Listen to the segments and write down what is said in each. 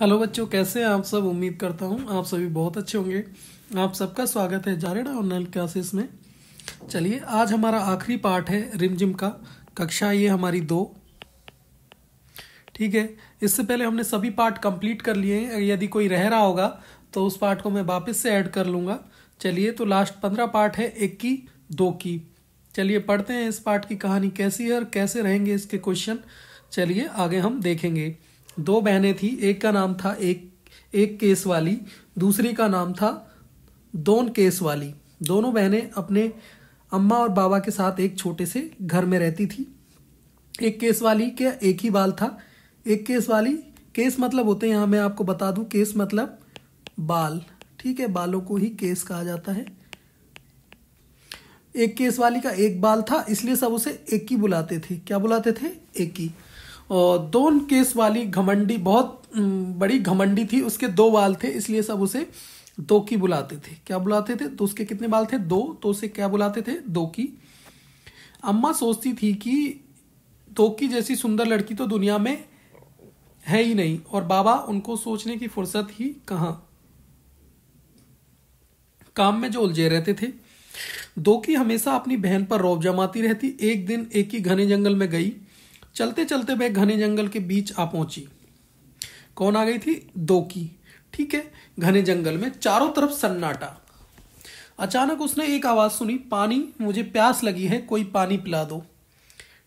hello बच्चों कैसे हैं आप सब उम्मीद करता हूँ आप सभी बहुत अच्छे होंगे आप सबका स्वागत है जारेडा ऑनलाइन क्लासेस में चलिए आज हमारा आखिरी पार्ट है रिमझिम का कक्षा ये हमारी दो ठीक है इससे पहले हमने सभी पार्ट कंप्लीट कर लिए हैं यदि कोई रह रहा होगा तो उस पार्ट को मैं वापस से ऐड कर लूँगा चलिए तो लास्ट पंद्रह पार्ट है एक की दो की चलिए पढ़ते हैं इस पार्ट की कहानी कैसी है और कैसे रहेंगे इसके क्वेश्चन चलिए आगे हम देखेंगे दो बहनें थी एक का नाम था एक एक केस वाली दूसरी का नाम था दोन केस वाली दोनों बहनें अपने अम्मा और बाबा के साथ एक छोटे से घर में रहती थी एक केस वाली के एक ही बाल था एक केस वाली केस मतलब होते हैं यहाँ मैं आपको बता दूँ केस मतलब बाल ठीक है बालों को ही केस कहा जाता है एक केस वाली का एक बाल था इसलिए सब उसे एक ही बुलाते थे क्या बुलाते थे एक ही दोन केस वाली घमंडी बहुत बड़ी घमंडी थी उसके दो बाल थे इसलिए सब उसे दो की बुलाते थे क्या बुलाते थे तो उसके कितने बाल थे दो तो उसे क्या बुलाते थे दो की अम्मा सोचती थी कि दो की जैसी सुंदर लड़की तो दुनिया में है ही नहीं और बाबा उनको सोचने की फुर्सत ही कहा काम में जो उलझे रहते थे दो की हमेशा अपनी बहन पर रौब जमाती रहती एक दिन एक ही घने जंगल में गई चलते चलते वह घने जंगल के बीच आ पहुंची कौन आ गई थी दो की ठीक है घने जंगल में चारों तरफ सन्नाटा अचानक उसने एक आवाज़ सुनी पानी मुझे प्यास लगी है कोई पानी पिला दो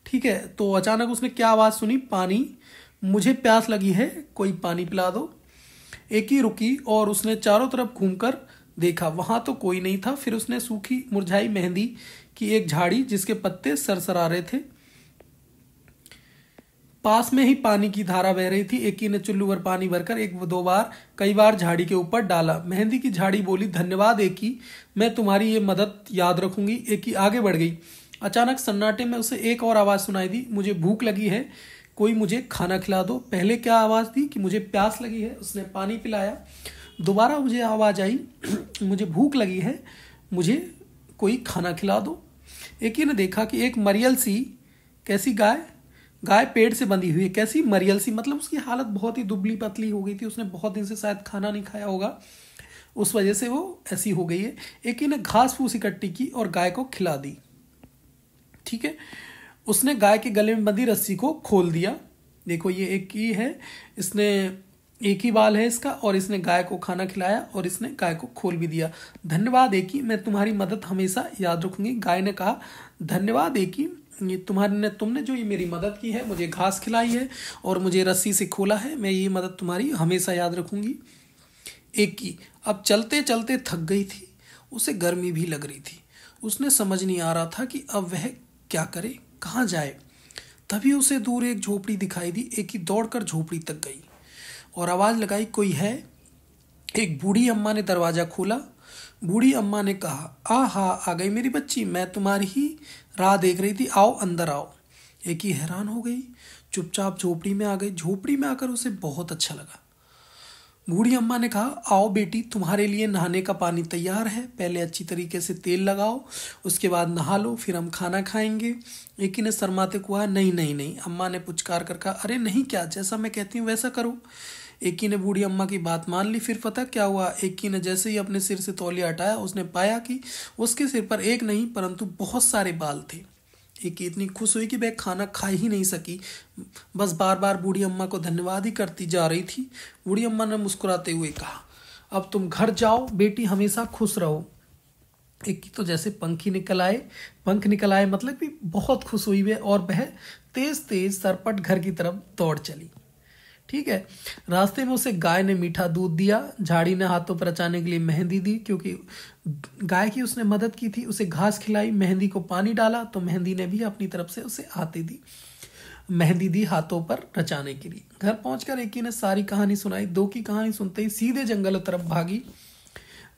ठीक है तो अचानक उसने क्या आवाज़ सुनी पानी मुझे प्यास लगी है कोई पानी पिला दो एक ही रुकी और उसने चारों तरफ घूमकर देखा वहां तो कोई नहीं था फिर उसने सूखी मुरझाई मेहंदी की एक झाड़ी जिसके पत्ते सरसरा रहे थे पास में ही पानी की धारा बह रही थी एक ही ने चुल्लू पर पानी भरकर एक दो बार कई बार झाड़ी के ऊपर डाला मेहंदी की झाड़ी बोली धन्यवाद एक ही मैं तुम्हारी ये मदद याद रखूंगी ही आगे बढ़ गई अचानक सन्नाटे में उसे एक और आवाज़ सुनाई दी मुझे भूख लगी है कोई मुझे खाना खिला दो पहले क्या आवाज़ थी कि मुझे प्यास लगी है उसने पानी पिलाया दोबारा मुझे आवाज़ आई मुझे भूख लगी है मुझे कोई खाना खिला दो एक ही ने देखा कि एक मरियल सी कैसी गाय गाय पेड़ से बंधी हुई है कैसी मरियल सी मतलब उसकी हालत बहुत ही दुबली पतली हो गई थी उसने बहुत दिन से शायद खाना नहीं खाया होगा उस वजह से वो ऐसी हो गई है एक ने घास फूस इकट्ठी की और गाय को खिला दी ठीक है उसने गाय के गले में बंधी रस्सी को खोल दिया देखो ये एक ही है इसने एक ही बाल है इसका और इसने गाय को खाना खिलाया और इसने गाय को खोल भी दिया धन्यवाद एक मैं तुम्हारी मदद हमेशा याद रखूंगी गाय ने कहा धन्यवाद एक ये तुम्हारे ने तुमने जो ये मेरी मदद की है मुझे घास खिलाई है और मुझे रस्सी से खोला है मैं ये मदद तुम्हारी हमेशा याद रखूँगी एक की अब चलते चलते थक गई थी उसे गर्मी भी लग रही थी उसने समझ नहीं आ रहा था कि अब वह क्या करे कहाँ जाए तभी उसे दूर एक झोपड़ी दिखाई दी एक ही दौड़कर झोपड़ी तक गई और आवाज़ लगाई कोई है एक बूढ़ी अम्मा ने दरवाज़ा खोला बूढ़ी अम्मा ने कहा आ हा आ गई मेरी बच्ची मैं तुम्हारी ही राह देख रही थी आओ अंदर आओ एक ही हैरान हो गई चुपचाप झोपड़ी में आ गई झोपड़ी में आकर उसे बहुत अच्छा लगा बूढ़ी अम्मा ने कहा आओ बेटी तुम्हारे लिए नहाने का पानी तैयार है पहले अच्छी तरीके से तेल लगाओ उसके बाद नहा लो फिर हम खाना खाएंगे ही ने शर्माते कहा नहीं नहीं नहीं अम्मा ने पुचकार कर कहा अरे नहीं क्या जैसा मैं कहती हूँ वैसा करो एकी ने बूढ़ी अम्मा की बात मान ली फिर पता क्या हुआ एकी ने जैसे ही अपने सिर से तौलिया हटाया उसने पाया कि उसके सिर पर एक नहीं परंतु बहुत सारे बाल थे एकी इतनी खुश हुई कि वह खाना खा ही नहीं सकी बस बार बार बूढ़ी अम्मा को धन्यवाद ही करती जा रही थी बूढ़ी अम्मा ने मुस्कुराते हुए कहा अब तुम घर जाओ बेटी हमेशा खुश रहो एक तो जैसे पंखी निकल आए पंख निकल आए मतलब कि बहुत खुश हुई वे और वह तेज तेज सरपट घर की तरफ दौड़ चली ठीक है रास्ते में उसे गाय ने मीठा दूध दिया झाड़ी ने हाथों पर अचाने के लिए मेहंदी दी क्योंकि गाय की उसने मदद की थी उसे घास खिलाई मेहंदी को पानी डाला तो मेहंदी ने भी अपनी तरफ से उसे आती दी मेहंदी दी हाथों पर रचाने के लिए घर पहुंचकर एक ही ने सारी कहानी सुनाई दो की कहानी सुनते ही सीधे जंगल तरफ भागी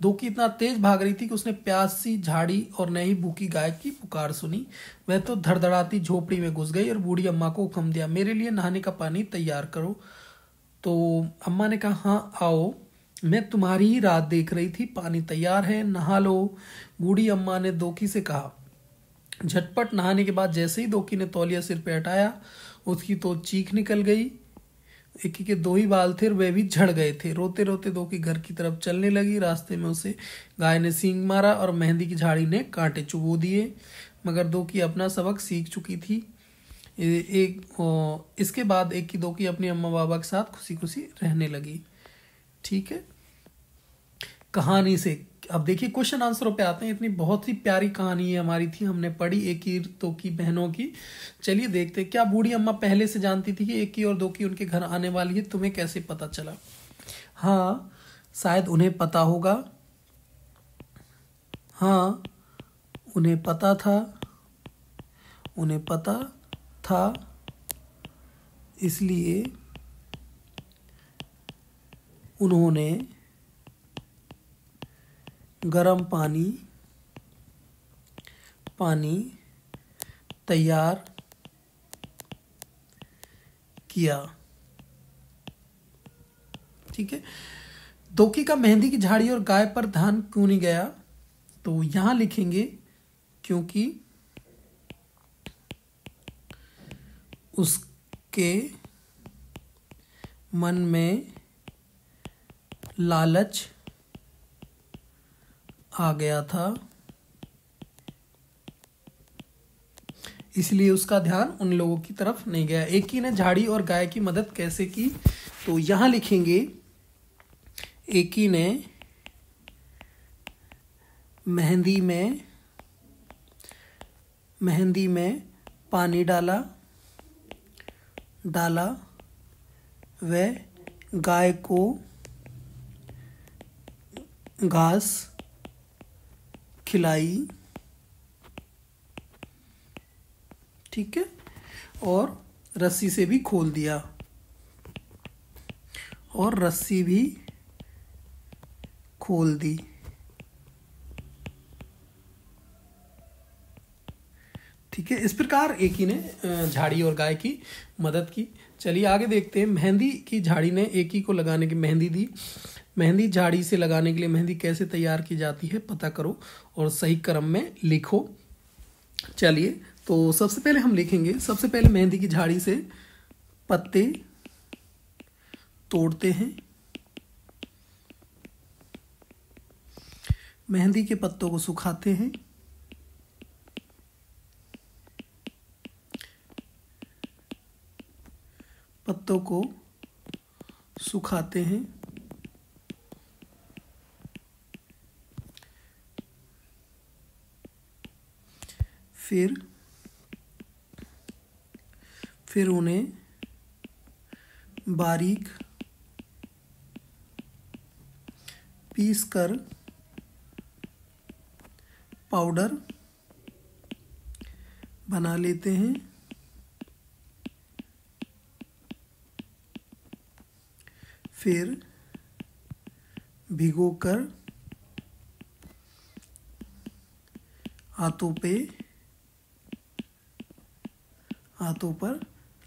दो की इतना तेज भाग रही थी कि उसने प्यासी झाड़ी और नई भूखी गाय की पुकार सुनी वह तो धड़धड़ाती झोपड़ी में घुस गई और बूढ़ी अम्मा को हुक्म दिया मेरे लिए नहाने का पानी तैयार करो तो अम्मा ने कहा हाँ आओ मैं तुम्हारी ही रात देख रही थी पानी तैयार है नहा लो बूढ़ी अम्मा ने दोकी से कहा झटपट नहाने के बाद जैसे ही दोकी ने तौलिया सिर पे हटाया उसकी तो चीख निकल गई एक के दो ही बाल थे वे भी झड़ गए थे रोते रोते दो की घर की तरफ चलने लगी रास्ते में उसे गाय ने सींग मारा और मेहंदी की झाड़ी ने कांटे चुबो दिए मगर दो की अपना सबक सीख चुकी थी एक इसके बाद एक की दो की अपने अम्मा बाबा के साथ खुशी खुशी रहने लगी ठीक है कहानी से अब देखिए क्वेश्चन आंसरों पे आते हैं इतनी बहुत ही प्यारी कहानी है हमारी थी हमने पढ़ी एक ही दो तो की बहनों की चलिए देखते क्या बूढ़ी अम्मा पहले से जानती थी कि एक की और दो की उनके घर आने वाली है तुम्हें कैसे पता चला हाँ शायद उन्हें पता होगा हाँ उन्हें पता था उन्हें पता था इसलिए उन्होंने गर्म पानी पानी तैयार किया ठीक है दोकी का मेहंदी की झाड़ी और गाय पर ध्यान क्यों नहीं गया तो यहां लिखेंगे क्योंकि उसके मन में लालच आ गया था इसलिए उसका ध्यान उन लोगों की तरफ नहीं गया एक ही ने झाड़ी और गाय की मदद कैसे की तो यहां लिखेंगे एक ही ने मेहंदी में मेहंदी में पानी डाला डाला व गाय को घास खिलाई ठीक है और रस्सी से भी खोल दिया और रस्सी भी खोल दी ठीक है इस प्रकार एक ही ने झाड़ी और गाय की मदद की चलिए आगे देखते हैं मेहंदी की झाड़ी ने एक ही को लगाने की मेहंदी दी मेहंदी झाड़ी से लगाने के लिए मेहंदी कैसे तैयार की जाती है पता करो और सही क्रम में लिखो चलिए तो सबसे पहले हम लिखेंगे सबसे पहले मेहंदी की झाड़ी से पत्ते तोड़ते हैं मेहंदी के पत्तों को सुखाते हैं पत्तों को सुखाते हैं फिर फिर उन्हें बारीक पीस कर पाउडर बना लेते हैं फिर भिगो कर हाथों पे हाथों पर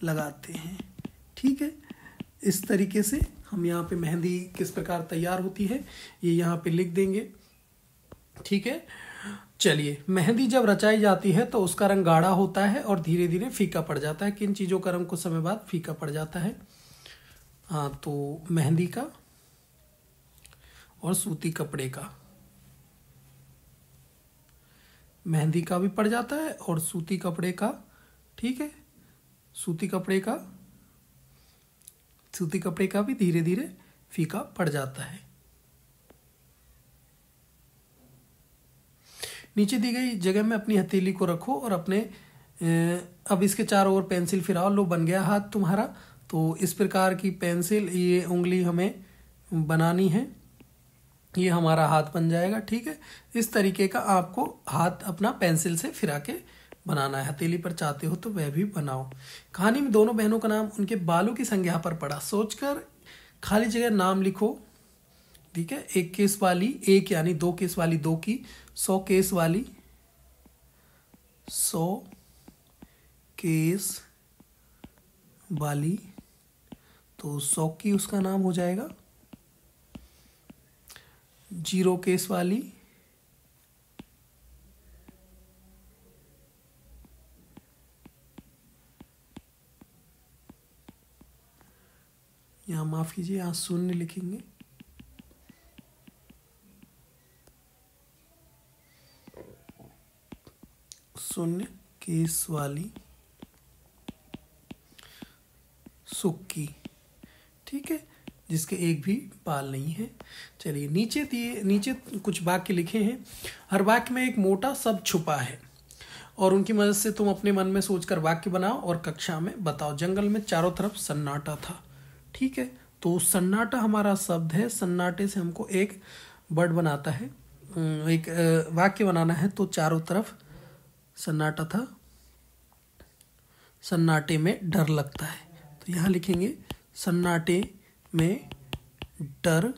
लगाते हैं ठीक है इस तरीके से हम यहाँ पे मेहंदी किस प्रकार तैयार होती है ये यहाँ पे लिख देंगे ठीक है चलिए मेहंदी जब रचाई जाती है तो उसका रंग गाढ़ा होता है और धीरे धीरे फीका पड़ जाता है किन चीज़ों का रंग कुछ समय बाद फीका पड़ जाता है हाँ तो मेहंदी का और सूती कपड़े का मेहंदी का भी पड़ जाता है और सूती कपड़े का ठीक है सूती कपड़े का सूती कपड़े का भी धीरे धीरे फीका पड़ जाता है नीचे दी गई जगह में अपनी हथेली को रखो और अपने अब इसके चारों ओर पेंसिल फिराओ लो बन गया हाथ तुम्हारा तो इस प्रकार की पेंसिल ये उंगली हमें बनानी है ये हमारा हाथ बन जाएगा ठीक है इस तरीके का आपको हाथ अपना पेंसिल से फिरा के बनाना है हथेली पर चाहते हो तो वह भी बनाओ कहानी में दोनों बहनों का नाम उनके बालों की संज्ञा पर पड़ा सोचकर खाली जगह नाम लिखो ठीक है एक केस वाली एक यानी दो केस वाली दो की सौ केस वाली सौ केस वाली तो सौकी उसका नाम हो जाएगा जीरो केस वाली यहां माफ़ कीजिए यहां शून्य लिखेंगे शून्य केस वाली सुक्की ठीक है जिसके एक भी बाल नहीं है चलिए नीचे दिए नीचे कुछ वाक्य लिखे हैं हर वाक्य में एक मोटा शब्द छुपा है और उनकी मदद से तुम अपने मन में सोचकर वाक्य बनाओ और कक्षा में बताओ जंगल में चारों तरफ सन्नाटा था ठीक है तो सन्नाटा हमारा शब्द है सन्नाटे से हमको एक वर्ड बनाता है हम्म, एक वाक्य बनाना है तो चारों तरफ सन्नाटा था सन्नाटे में डर लगता है तो यहाँ लिखेंगे सन्नाटे में डर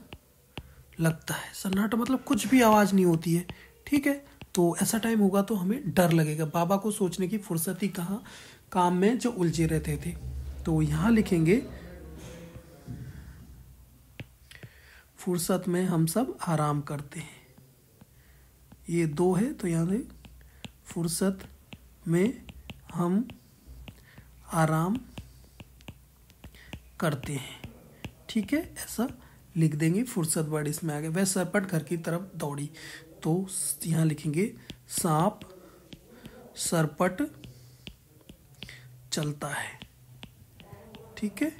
लगता है सन्नाटा मतलब कुछ भी आवाज़ नहीं होती है ठीक है तो ऐसा टाइम होगा तो हमें डर लगेगा बाबा को सोचने की फुर्सत ही कहाँ काम में जो उलझे रहते थे तो यहाँ लिखेंगे फुर्सत में हम सब आराम करते हैं ये दो है तो यहाँ फुर्सत में हम आराम करते हैं ठीक है ऐसा लिख देंगे फुर्सत वर्ड इसमें आ गया वह सरपट घर की तरफ दौड़ी तो यहाँ लिखेंगे सांप सरपट चलता है ठीक है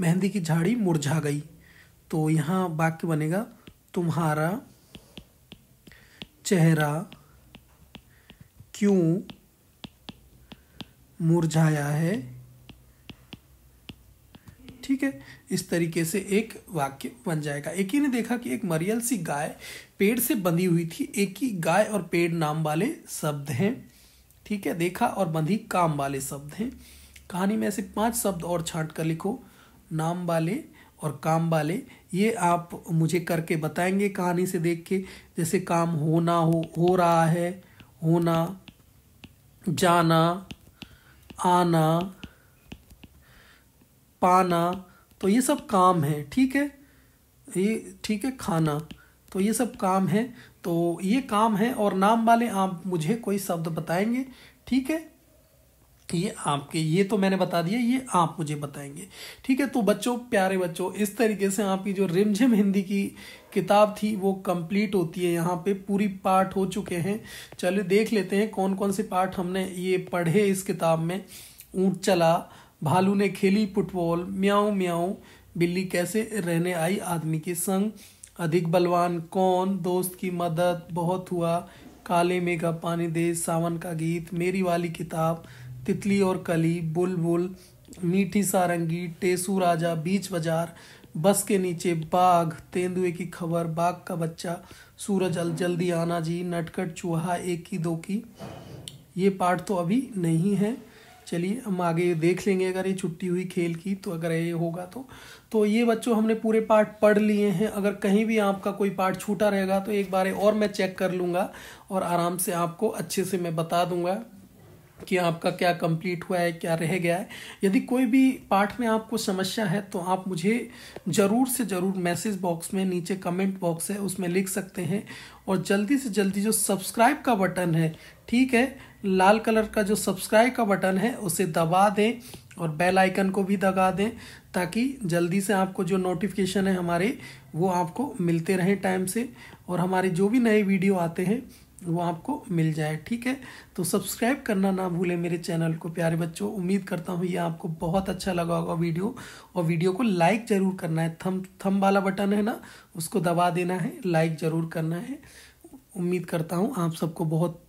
मेहंदी की झाड़ी मुरझा गई तो यहाँ वाक्य बनेगा तुम्हारा चेहरा क्यों मुरझाया है ठीक है इस तरीके से एक वाक्य बन जाएगा एक ही ने देखा कि एक मरियल सी गाय पेड़ से बंधी हुई थी एक ही गाय और पेड़ नाम वाले शब्द हैं ठीक है देखा और बंधी काम वाले शब्द हैं कहानी में ऐसे पांच शब्द और छांट कर लिखो नाम वाले और काम वाले ये आप मुझे करके बताएंगे कहानी से देख के जैसे काम होना हो हो रहा है होना जाना आना पाना तो ये सब काम है ठीक है ये ठीक है खाना तो ये सब काम है तो ये काम है और नाम वाले आप मुझे कोई शब्द बताएंगे ठीक है ये आपके ये तो मैंने बता दिया ये आप मुझे बताएंगे ठीक है तो बच्चों प्यारे बच्चों इस तरीके से आपकी जो रिमझिम हिंदी की किताब थी वो कंप्लीट होती है यहाँ पे पूरी पार्ट हो चुके हैं चलिए देख लेते हैं कौन कौन से पार्ट हमने ये पढ़े इस किताब में ऊँट चला भालू ने खेली फुटबॉल म्याऊ म्याऊ बिल्ली कैसे रहने आई आदमी के संग अधिक बलवान कौन दोस्त की मदद बहुत हुआ काले में का पानी दे सावन का गीत मेरी वाली किताब तितली और कली बुलबुल बुल, मीठी सारंगी टेसू राजा बीच बाजार बस के नीचे बाघ तेंदुए की खबर बाघ का बच्चा सूरज अल जल्दी आना जी नटकट चूहा एक की दो की ये पाठ तो अभी नहीं है चलिए हम आगे देख लेंगे अगर ये छुट्टी हुई खेल की तो अगर ये होगा तो तो ये बच्चों हमने पूरे पार्ट पढ़ लिए हैं अगर कहीं भी आपका कोई पार्ट छूटा रहेगा तो एक बार और मैं चेक कर लूँगा और आराम से आपको अच्छे से मैं बता दूँगा कि आपका क्या कंप्लीट हुआ है क्या रह गया है यदि कोई भी पार्ट में आपको समस्या है तो आप मुझे ज़रूर से ज़रूर मैसेज बॉक्स में नीचे कमेंट बॉक्स है उसमें लिख सकते हैं और जल्दी से जल्दी जो सब्सक्राइब का बटन है ठीक है लाल कलर का जो सब्सक्राइब का बटन है उसे दबा दें और बेल आइकन को भी दबा दें ताकि जल्दी से आपको जो नोटिफिकेशन है हमारे वो आपको मिलते रहें टाइम से और हमारे जो भी नए वीडियो आते हैं वो आपको मिल जाए ठीक है तो सब्सक्राइब करना ना भूलें मेरे चैनल को प्यारे बच्चों उम्मीद करता हूँ ये आपको बहुत अच्छा लगा होगा वीडियो और वीडियो को लाइक ज़रूर करना है थम थम वाला बटन है ना उसको दबा देना है लाइक ज़रूर करना है उम्मीद करता हूँ आप सबको बहुत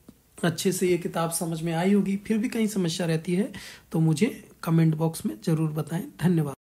अच्छे से ये किताब समझ में आई होगी फिर भी कहीं समस्या रहती है तो मुझे कमेंट बॉक्स में ज़रूर बताएं धन्यवाद